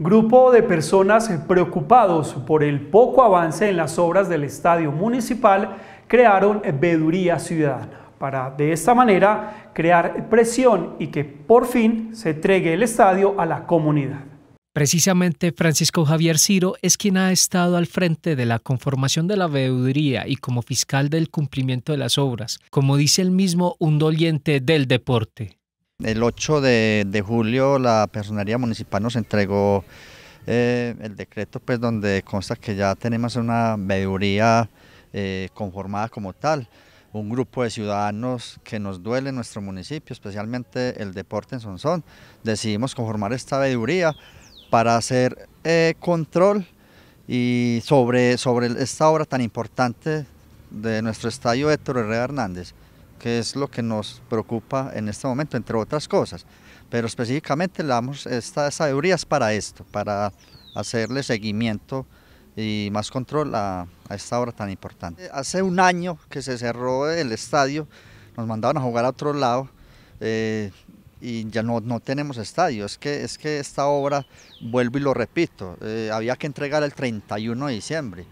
Grupo de personas preocupados por el poco avance en las obras del estadio municipal crearon veeduría ciudadana para de esta manera crear presión y que por fin se entregue el estadio a la comunidad. Precisamente Francisco Javier Ciro es quien ha estado al frente de la conformación de la veeduría y como fiscal del cumplimiento de las obras, como dice el mismo un doliente del deporte. El 8 de, julio la Personería Municipal nos entregó eh, el decreto pues, donde consta que ya tenemos una veeduría eh, conformada como tal, un grupo de ciudadanos que nos duele en nuestro municipio, especialmente el deporte en Sonsón. Decidimos conformar esta veeduría para hacer eh, control y sobre, sobre esta obra tan importante de nuestro estadio Héctor Herrera Hernández que es lo que nos preocupa en este momento, entre otras cosas. Pero específicamente le damos esta sabiduría para esto, para hacerle seguimiento y más control a, esta obra tan importante. Hace un año que se cerró el estadio, nos mandaban a jugar a otro lado eh, y ya no, tenemos estadio. Es que, es que esta obra, vuelvo y lo repito, eh, había que entregar el 31 de diciembre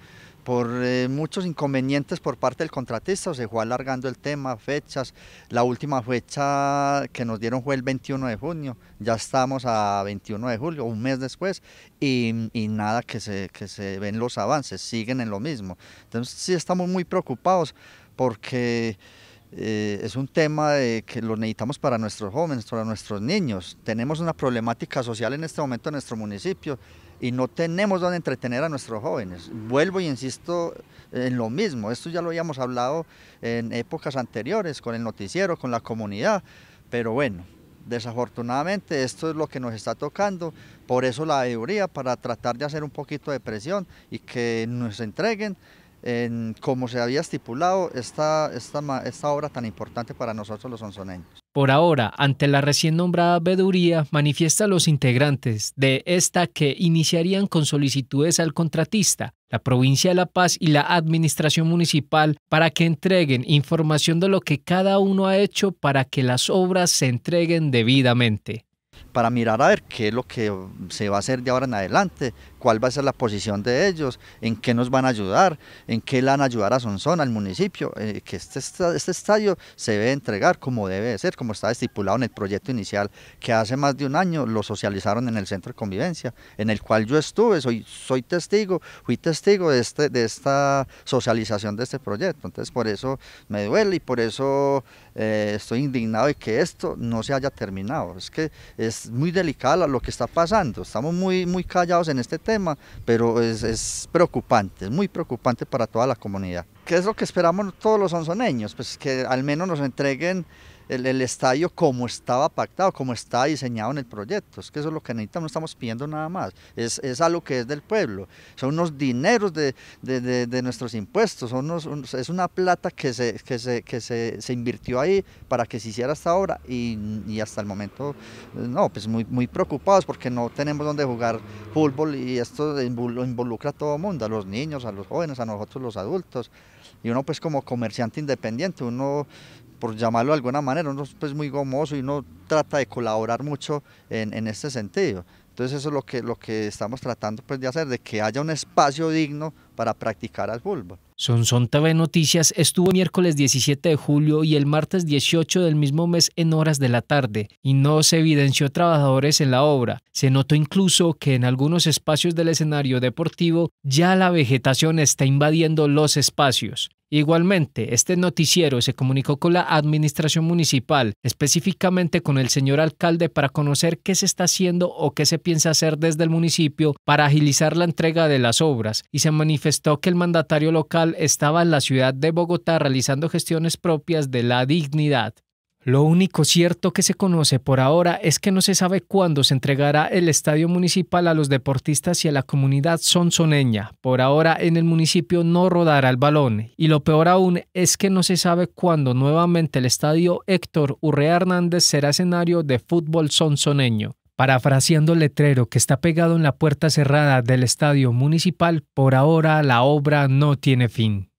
por eh, muchos inconvenientes por parte del contratista se fue alargando el tema, fechas. La última fecha que nos dieron fue el 21 de junio, ya estamos a 21 de julio, un mes después, y, nada que se, que se ven los avances, siguen en lo mismo. Entonces sí estamos muy preocupados porque... Eh, es un tema que lo necesitamos para nuestros jóvenes, para nuestros niños. Tenemos una problemática social en este momento en nuestro municipio y no tenemos donde entretener a nuestros jóvenes. Vuelvo y insisto en lo mismo, esto ya lo habíamos hablado en épocas anteriores, con el noticiero, con la comunidad, pero bueno, desafortunadamente esto es lo que nos está tocando, por eso la deuría, para tratar de hacer un poquito de presión y que nos entreguen como se había estipulado, esta, obra tan importante para nosotros los onzoneños. Por ahora, ante la recién nombrada veeduría, manifiesta los integrantes de esta que iniciarían con solicitudes al contratista, la provincia de La Paz y la administración municipal para que entreguen información de lo que cada uno ha hecho para que las obras se entreguen debidamente para mirar a ver qué es lo que se va a hacer de ahora en adelante, cuál va a ser la posición de ellos, en qué nos van a ayudar, en qué le van a ayudar a Sonsona, al municipio, eh, que este, este estadio se debe entregar como debe ser, como está estipulado en el proyecto inicial, que hace más de un año lo socializaron en el centro de convivencia, en el cual yo estuve, soy, soy testigo, fui testigo de, este, de esta socialización de este proyecto, entonces por eso me duele y por eso eh, estoy indignado de que esto no se haya terminado, es que es muy delicado lo que está pasando, estamos muy, muy callados en este tema, pero es, preocupante, es muy preocupante para toda la comunidad. ¿Qué es lo que esperamos todos los sonsoneños? Pues que al menos nos entreguen el, estadio como estaba pactado, como está diseñado en el proyecto. Es que eso es lo que necesitamos, no estamos pidiendo nada más. Es, algo que es del pueblo. Son unos dineros de, nuestros impuestos, son es una plata que, se, que, se, invirtió ahí para que se hiciera hasta ahora y, hasta el momento, eh, no, pues muy, muy preocupados porque no tenemos donde jugar fútbol y esto involucra a todo el mundo, a los niños, a los jóvenes, a nosotros los adultos. Y uno pues como comerciante independiente, uno por llamarlo de alguna manera, uno es pues, muy gomoso y uno trata de colaborar mucho en, en, este sentido. Entonces eso es lo que, lo que estamos tratando pues, de hacer, de que haya un espacio digno para practicar al fútbol. Sonson TV Noticias estuvo miércoles 17 de julio y el martes 18 del mismo mes en horas de la tarde y no se evidenció trabajadores en la obra. Se notó incluso que en algunos espacios del escenario deportivo ya la vegetación está invadiendo los espacios. Igualmente, este noticiero se comunicó con la administración municipal, específicamente con el señor alcalde, para conocer qué se está haciendo o qué se piensa hacer desde el municipio para agilizar la entrega de las obras, y se manifestó que el mandatario local estaba en la ciudad de Bogotá realizando gestiones propias de la dignidad. Lo único cierto que se conoce por ahora es que no se sabe cuándo se entregará el estadio municipal a los deportistas y a la comunidad sonsoneña. Por ahora en el municipio no rodará el balón y lo peor aún es que no se sabe cuándo nuevamente el estadio Héctor Urrea Hernández será escenario de fútbol sonsoneño. Parafraseando el letrero que está pegado en la puerta cerrada del estadio municipal, por ahora la obra no tiene fin.